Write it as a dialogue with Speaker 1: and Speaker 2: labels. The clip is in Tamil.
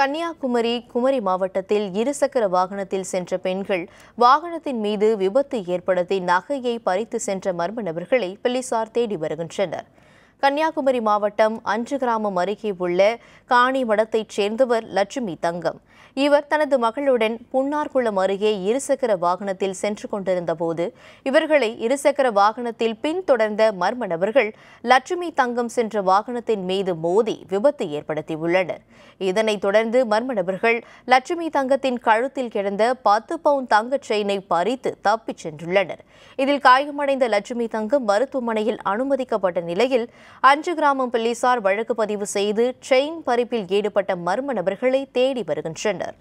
Speaker 1: கன்னியாகுமரி குமரி மாவட்டத்தில் இருசக்கர வாகனத்தில் சென்ற பெண்கள் வாகனத்தின் மீது விபத்து ஏற்படுத்தி நகையை பறித்து சென்ற மர்ம நபர்களை போலீசார் தேடி வருகின்றனர் கன்னியாகுமரி மாவட்டம் அஞ்சு கிராமம் அருகே உள்ள காணி மடத்தைச் சேர்ந்தவர் லட்சுமி தங்கம் இவர் தனது மகளுடன் புன்னார்குளம் அருகே இருசக்கர வாகனத்தில் சென்று கொண்டிருந்தபோது இவர்களை இருசக்கர வாகனத்தில் பின்தொடர்ந்த மர்ம நபர்கள் லட்சுமி தங்கம் சென்ற வாகனத்தின் மீது மோதி விபத்து ஏற்படுத்தியுள்ளனர் இதனைத் தொடர்ந்து மர்ம நபர்கள் லட்சுமி தங்கத்தின் கழுத்தில் கிடந்த பத்து பவுன் தங்கச் செயினை பறித்து தப்பிச் சென்றுள்ளனர் இதில் காயமடைந்த லட்சுமி தங்கம் மருத்துவமனையில் அனுமதிக்கப்பட்ட நிலையில் அஞ்சு கிராமம் போலீசார் வழக்கு பதிவு செய்து செயின் பறிப்பில் ஈடுபட்ட மர்ம நபர்களை தேடி வருகின்றனர்